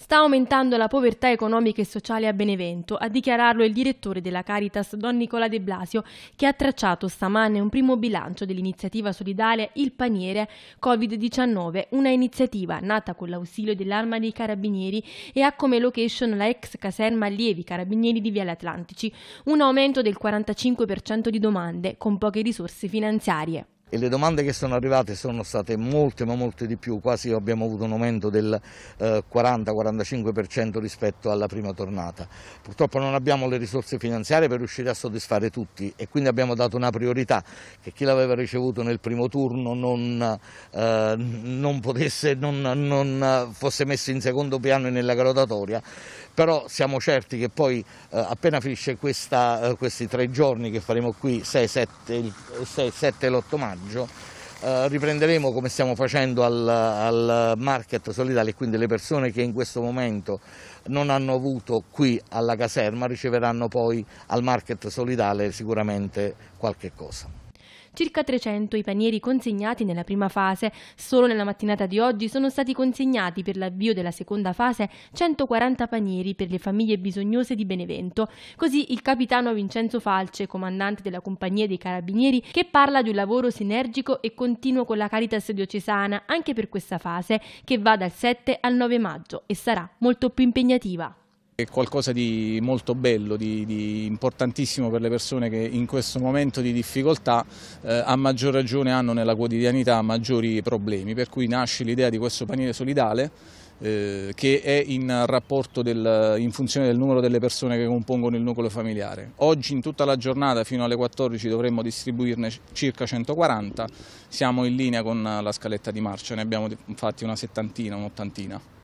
Sta aumentando la povertà economica e sociale a Benevento, a dichiararlo il direttore della Caritas Don Nicola De Blasio, che ha tracciato stamane un primo bilancio dell'iniziativa solidale Il Paniere Covid-19, una iniziativa nata con l'ausilio dell'Arma dei Carabinieri e ha come location la ex caserma Allievi Carabinieri di Viale Atlantici, un aumento del 45% di domande con poche risorse finanziarie e le domande che sono arrivate sono state molte ma molte di più, quasi abbiamo avuto un aumento del 40-45% eh, rispetto alla prima tornata. Purtroppo non abbiamo le risorse finanziarie per riuscire a soddisfare tutti e quindi abbiamo dato una priorità che chi l'aveva ricevuto nel primo turno non, eh, non, potesse, non, non, fosse messo in secondo piano nella gradatoria, però siamo certi che poi eh, appena finisce questa, eh, questi tre giorni che faremo qui 6, 7 e l'8 maggio maggio Uh, riprenderemo come stiamo facendo al, al, market solidale quindi le persone che in questo momento non hanno avuto qui alla caserma riceveranno poi al market solidale sicuramente qualche cosa. Circa 300 i panieri consegnati nella prima fase. Solo nella mattinata di oggi sono stati consegnati per l'avvio della seconda fase 140 panieri per le famiglie bisognose di Benevento. Così il capitano Vincenzo Falce, comandante della compagnia dei carabinieri, che parla di un lavoro sinergico e continuo con la Caritas diocesana anche per questa fase, che va dal 7 al 9 maggio e sarà molto più impegnativa. È qualcosa di molto bello, di, di, importantissimo per le persone che in questo momento di difficoltà eh, a maggior ragione hanno nella quotidianità maggiori problemi, per cui nasce l'idea di questo paniere solidale eh, che è in rapporto del, in funzione del numero delle persone che compongono il nucleo familiare. Oggi in tutta la giornata fino alle 14 dovremmo distribuirne circa 140, siamo in linea con la scaletta di marcia, ne abbiamo fatti una settantina, un'ottantina.